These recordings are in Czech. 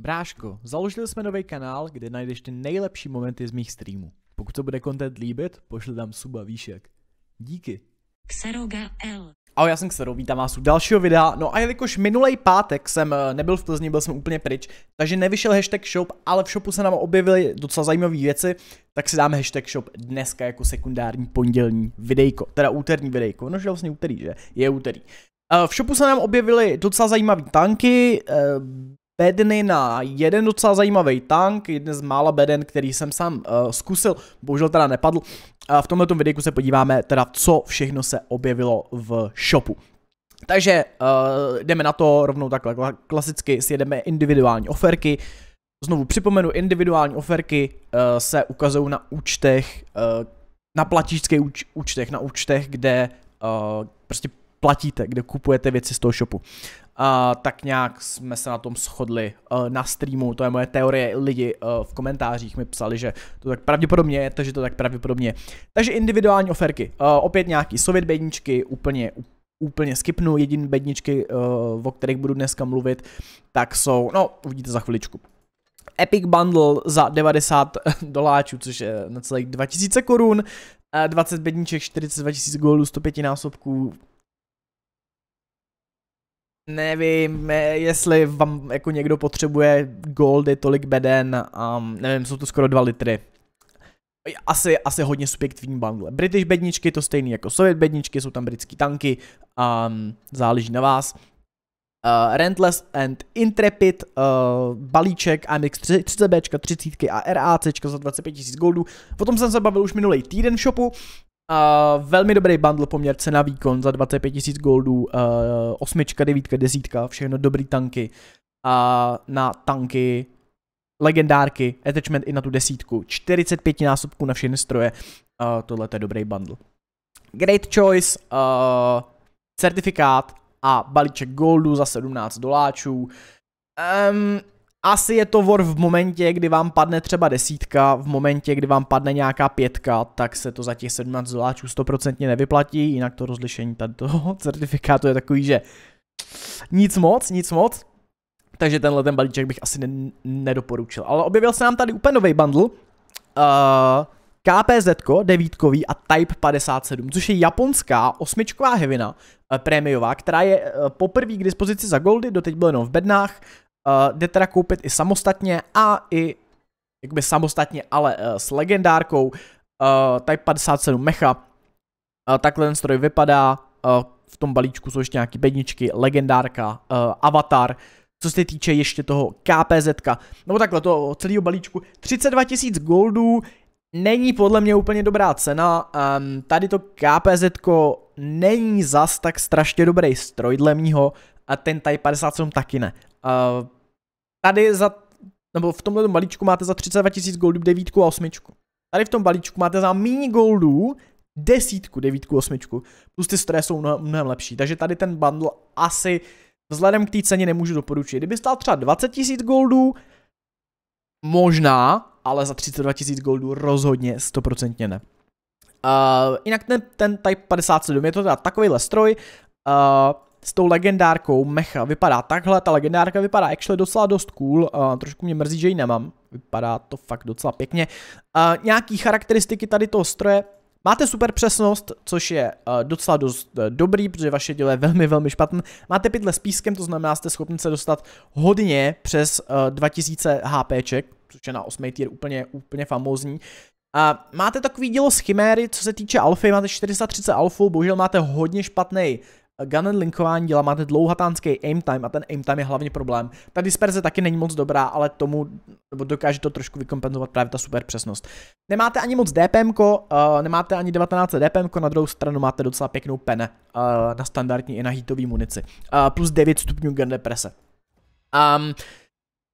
Bráško, založili jsme nový kanál, kde najdeš ty nejlepší momenty z mých streamů. Pokud to bude content líbit, pošli tam suba výšek. Díky. Xeroga L. Ahoj, já jsem Xero, vítám vás u dalšího videa. No a jelikož minulý pátek jsem eh, nebyl v Plzni, byl jsem úplně pryč, takže nevyšel hashtag shop, ale v shopu se nám objevily docela zajímavé věci, tak si dáme hashtag shop dneska jako sekundární pondělní videjko, teda úterní videjko, no že vlastně úterý, že? Je úterý. Eh, v shopu se nám objevily docela zajímavé tanky, eh, bedny na jeden docela zajímavý tank, jeden z mála beden, který jsem sám uh, zkusil, bohužel teda nepadl. A v tomto videu se podíváme teda, co všechno se objevilo v shopu. Takže uh, jdeme na to rovnou takhle, klasicky si jedeme individuální oferky, Znovu připomenu, individuální oferky uh, se ukazují na účtech, uh, na platičských úč- účtech, na účtech, kde uh, prostě platíte, kde kupujete věci z toho shopu. Uh, tak nějak jsme se na tom shodli uh, na streamu, to je moje teorie, lidi uh, v komentářích mi psali, že to tak pravděpodobně je, takže to tak pravděpodobně. Takže individuální oferky, uh, opět nějaký sovět bedničky, úplně, úplně skipnu, Jediný bedničky, uh, o kterých budu dneska mluvit, tak jsou, no uvidíte za chviličku. Epic Bundle za 90 doláčů, což je na celých 2000 korun, 20 bedniček, 42 000 gólů, 105 násobků, Nevím, eh, jestli vám jako někdo potřebuje goldy, tolik beden, um, nevím, jsou to skoro 2 litry. Asi, asi hodně subjektivní bundle. British bedničky, to stejný jako sovět bedničky, jsou tam britský tanky, um, záleží na vás. Uh, Rentless and Intrepid, uh, balíček AMX 30B, 30 a RAC za 25 000 goldů. Potom jsem se bavil už minulý týden v shopu, Uh, velmi dobrý bundle poměr cena výkon za 25 000 goldů, uh, osmička, devítka, desítka, všechno dobrý tanky. A uh, na tanky legendárky, attachment i na tu desítku, 45 násobků na všechny stroje, uh, tohle je dobrý bundle. Great choice, uh, certifikát a balíček goldů za 17 doláčů. Um, asi je to vor v momentě, kdy vám padne třeba desítka, v momentě, kdy vám padne nějaká pětka, tak se to za těch 17 zoláčů stoprocentně nevyplatí, jinak to rozlišení tady toho certifikátu je takový, že nic moc, nic moc. Takže tenhle ten balíček bych asi ne- nedoporučil. Ale objevil se nám tady úplně nový bundle. Uh, KPZ 9 a Type 57, což je japonská osmičková hevina eh, prémiová, která je eh, poprvé k dispozici za goldy, doteď byla jenom v bednách, Eh, jde teda koupit i samostatně a i jakoby samostatně, ale uh, s legendárkou uh, Type 57 Mecha. Uh, takhle ten stroj vypadá, uh, v tom balíčku jsou ještě nějaké bedničky, legendárka, uh, avatar, co se týče ještě toho KPZ, nebo takhle toho celého balíčku, 32 000 goldů, není podle mě úplně dobrá cena, um, tady to KPZ není zas tak strašně dobrý stroj dle mýho, a ten Type 57 taky ne. Uh, Tady za, nebo v tomhle balíčku máte za 32 tisíc goldů devítku a osmičku. Tady v tom balíčku máte za mini goldů desítku, devítku, osmičku. Plus ty stroje jsou mnohem, mnohem lepší. Takže tady ten bundle asi vzhledem k té ceně nemůžu doporučit. Kdyby stál třeba 20 tisíc goldů, možná, ale za 32 tisíc goldů rozhodně 100% ne. Uh, jinak ten, ten Type 57 je to teda takovýhle stroj. Uh, s tou legendárkou mecha vypadá takhle, ta legendárka vypadá actually docela dost cool, uh, trošku mě mrzí, že ji nemám, vypadá to fakt docela pěkně. Uh, nějaký charakteristiky tady toho stroje, Máte super přesnost, což je uh, docela dost uh, dobrý, protože vaše dílo je velmi, velmi špatné. Máte pytle s pískem, to znamená, jste schopni se dostat hodně přes uh, 2000 HPček, což je na 8. tier úplně, úplně famózní. A máte takový dílo z chiméry, co se týče alfy, máte 430 alfu, bohužel máte hodně špatný Gun linkování dělá, máte dlouhatánský aim time a ten aim time je hlavně problém. Ta disperze taky není moc dobrá, ale tomu dokáže to trošku vykompenzovat právě ta super přesnost. Nemáte ani moc DPM, uh, eh, nemáte ani 19 DPM, na druhou stranu máte docela pěknou pene uh, na standardní i na heatový munici. Uh, plus 9 stupňů gun deprese. Um,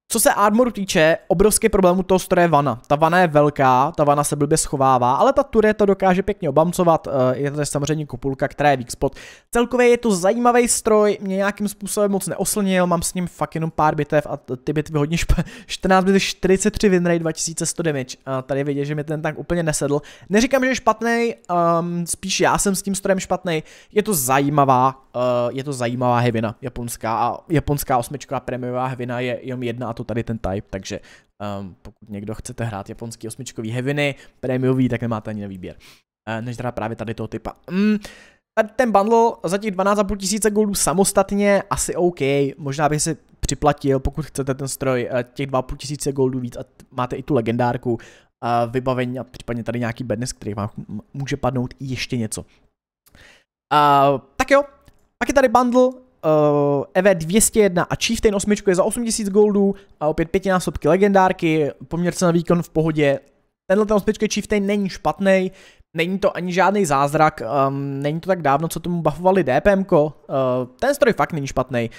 co se armoru týče, obrovský problém u toho stroje je vana. Ta vana je velká, ta vana se blbě schovává, ale ta ture to dokáže pěkně obamcovat, eh, je to samozřejmě kopulka, která je weak spot. Celkově je to zajímavý stroj, mě nějakým způsobem moc neoslnil, mám s ním fakt jenom pár bitev a ty bitvy hodně šp... 14 bitev, 43 winrate, 2100 damage. tady vidět, že mi ten tank úplně nesedl. Neříkám, že je špatný, um, spíš já jsem s tím strojem špatný. Je to zajímavá, uh, je to zajímavá hevina japonská a japonská osmičková premiová hevina je jenom jedna formátu tady ten type, takže um, pokud někdo chcete hrát japonský osmičkový heaviny, prémiový, tak nemáte ani na výběr. Uh, než teda právě tady toho typa. Mm, tady ten bundle za těch 12,5 tisíce goldů samostatně asi OK, možná by si připlatil, pokud chcete ten stroj, eh, těch 2,5 tisíce goldů víc a máte i tu legendárku, a eh, vybavení a případně tady nějaký bednes, který vám může padnout ještě něco. A, tak jo, pak je tady bundle uh, EV 201 a Chieftain 8 je za 8000 goldů a opět pětinásobky legendárky, poměrce na výkon v pohodě. Tenhle ten 8 Chieftain není špatný, není to ani žádný zázrak, um, není to tak dávno, co tomu buffovali DPM, uh, eh, ten stroj fakt není špatný.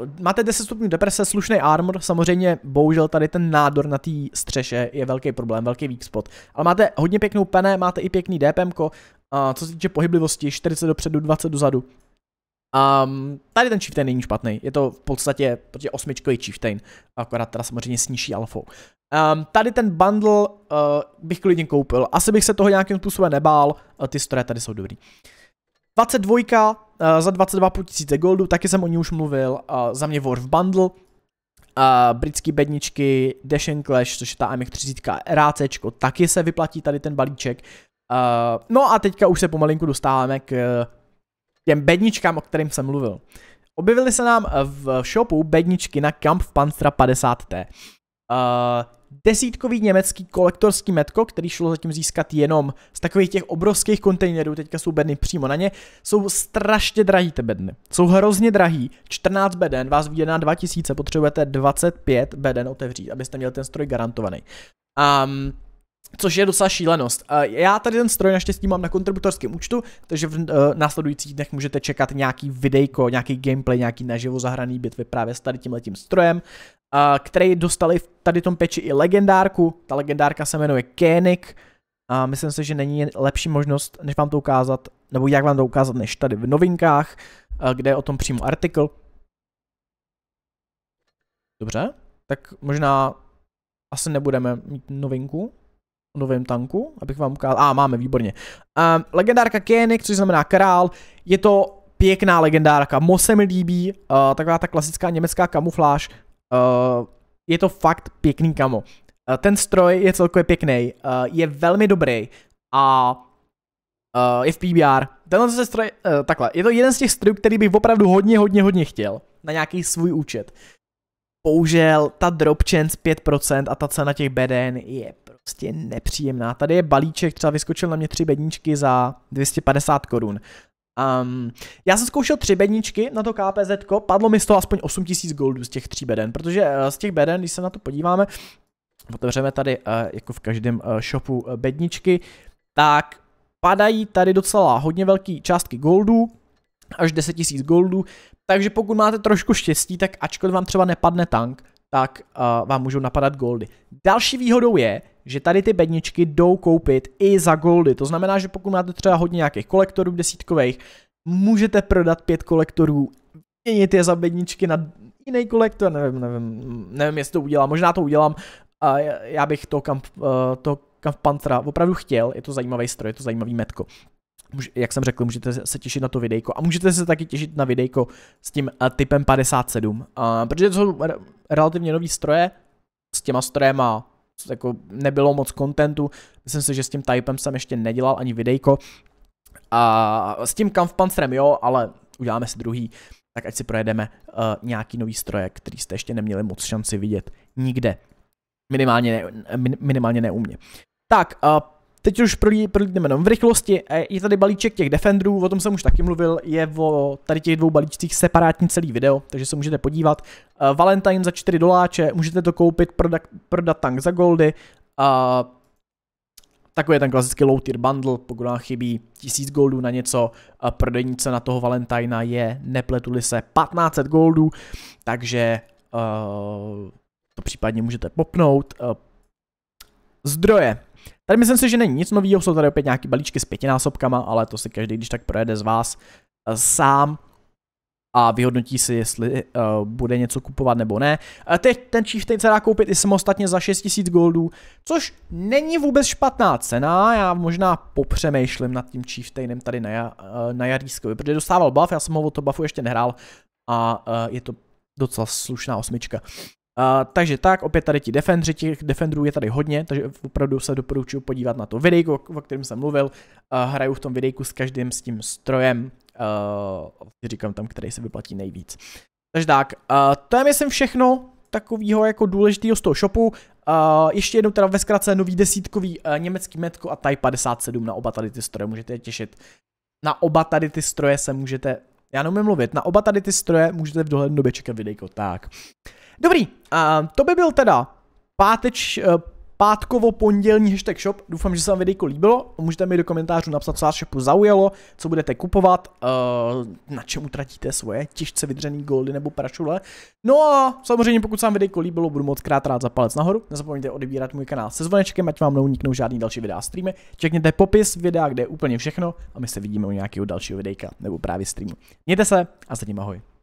Uh, eh, máte 10 stupňů deprese, slušný armor, samozřejmě bohužel tady ten nádor na té střeše je velký problém, velký weak spot. Ale máte hodně pěknou pené, máte i pěkný DPM, uh, eh, co se týče pohyblivosti, 40 dopředu, 20 dozadu. Um, tady ten chieftain není špatný, je to v podstatě protože osmičkový chieftain, akorát teda samozřejmě s nižší alfou. Um, tady ten bundle uh, bych klidně koupil, asi bych se toho nějakým způsobem nebál, uh, ty stroje tady jsou dobrý. 22 uh, eh, za 22 tisíce goldů, taky jsem o ní už mluvil, uh, za mě Warf bundle, Uh, britský bedničky, Dash and Clash, což je ta AMX 30 RAC, taky se vyplatí tady ten balíček. Uh, no a teďka už se pomalinku dostáváme k uh, těm bedničkám, o kterým jsem mluvil. Objevily se nám eh, v shopu bedničky na Kampf panstra 50T. Uh, eh, desítkový německý kolektorský metko, který šlo zatím získat jenom z takových těch obrovských kontejnerů, teďka jsou bedny přímo na ně, jsou strašně drahý ty bedny. Jsou hrozně drahý, 14 beden, vás vyjde na 2000, potřebujete 25 beden otevřít, abyste měli ten stroj garantovaný. Um, Což je docela šílenost. Já tady ten stroj naštěstí mám na kontributorském účtu, takže v eh, následujících dnech můžete čekat nějaký videjko, nějaký gameplay, nějaký naživo zahraný bitvy právě s tady tímhletím strojem, který dostali v tady tom peči i legendárku. Ta legendárka se jmenuje Kénik. A myslím si, že není lepší možnost, než vám to ukázat, nebo jak vám to ukázat, než tady v novinkách, kde je o tom přímo artikl. Dobře, tak možná asi nebudeme mít novinku novém tanku, abych vám ukázal. A ah, máme, výborně. Um, legendárka Kénik, což znamená král, je to pěkná legendárka, moc se mi líbí, uh, taková ta klasická německá kamufláž, uh, je to fakt pěkný kamo. Uh, ten stroj je celkově pěkný, uh, je velmi dobrý a uh, je v PBR. Tenhle se stroj, uh, takhle, je to jeden z těch strojů, který bych opravdu hodně, hodně, hodně chtěl na nějaký svůj účet. Použel ta drop chance 5% a ta cena těch beden je prostě nepříjemná. Tady je balíček, třeba vyskočil na mě tři bedničky za 250 korun. Um, já jsem zkoušel tři bedničky na to KPZ, padlo mi z toho aspoň 8000 goldů z těch tří beden, protože eh, z těch beden, když se na to podíváme, otevřeme tady eh, jako v každém eh, shopu bedničky, tak padají tady docela hodně velký částky goldů, až 10 000 goldů, takže pokud máte trošku štěstí, tak ačkoliv vám třeba nepadne tank, tak uh, vám můžou napadat goldy. Další výhodou je, že tady ty bedničky jdou koupit i za goldy. To znamená, že pokud máte třeba hodně nějakých kolektorů desítkových, můžete prodat pět kolektorů, měnit je za bedničky na jiný kolektor, nevím, nevím, nevím, jestli to udělám, možná to udělám, uh, já bych to kam, uh, eh, to v Pantra opravdu chtěl, je to zajímavý stroj, je to zajímavý metko jak jsem řekl, můžete se těšit na to videjko a můžete se taky těšit na videjko s tím eh, typem 57, uh, eh, protože to jsou re relativně nový stroje, s těma strojema jako nebylo moc kontentu, myslím si, že s tím typem jsem ještě nedělal ani videjko, a s tím Kampfpanzerem jo, ale uděláme si druhý, tak ať si projedeme uh, nějaký nový stroje, který jste ještě neměli moc šanci vidět nikde. Minimálně ne, minimálně ne u mě. Tak, uh, Teď už prolítneme jenom v rychlosti. E, je tady balíček těch Defenderů, o tom jsem už taky mluvil, je o tady těch dvou balíčcích separátní celý video, takže se můžete podívat. E, Valentine za 4 doláče, můžete to koupit, prodat, prodat tank za goldy. Uh, takový ten klasický low tier bundle, pokud vám chybí 1000 goldů na něco, prodejní cena toho Valentina je, nepletuli se, 1500 goldů, takže uh, to případně můžete popnout. Uh, zdroje. Tady myslím si, že není nic nového, jsou tady opět nějaký balíčky s pětinásobkama, ale to si každý, když tak projede z vás eh, sám a vyhodnotí si, jestli uh, bude něco kupovat nebo ne. A teď ten Chieftain se dá koupit i samostatně za 6000 goldů, což není vůbec špatná cena, já možná popřemýšlím nad tím Chieftainem tady na, uh, na Jarískovi, protože dostával buff, já jsem ho o to buffu ještě nehrál a uh, je to docela slušná osmička. Uh, takže tak, opět tady ti defendři, těch defendrů je tady hodně, takže opravdu se doporučuji podívat na to videjko, o, kterém jsem mluvil. Uh, hraju v tom videjku s každým s tím strojem, uh, říkám tam, který se vyplatí nejvíc. Takže tak, uh, to je myslím všechno takového jako důležitého z toho shopu. Uh, ještě jednou teda ve zkratce nový desítkový uh, německý metko a Type 57 na oba tady ty stroje můžete těšit. Na oba tady ty stroje se můžete já neumím mluvit. Na oba tady ty stroje můžete v dohledné době čekat videjko. Tak. Dobrý, uh, to by byl teda páteč, uh, pátkovo-pondělní hashtag shop. Doufám, že se vám videjko líbilo. Můžete mi do komentářů napsat, co vás shopu zaujalo, co budete kupovat, eh, na čem utratíte svoje těžce vydřený goldy nebo prašule. No a samozřejmě, pokud se vám videjko líbilo, budu moc krát rád za palec nahoru. Nezapomeňte odebírat můj kanál se zvonečkem, ať vám neuniknou žádný další videa a streamy. Čekněte popis videa, kde je úplně všechno a my se vidíme u nějakého dalšího videjka nebo právě streamu. Mějte se a zatím ahoj.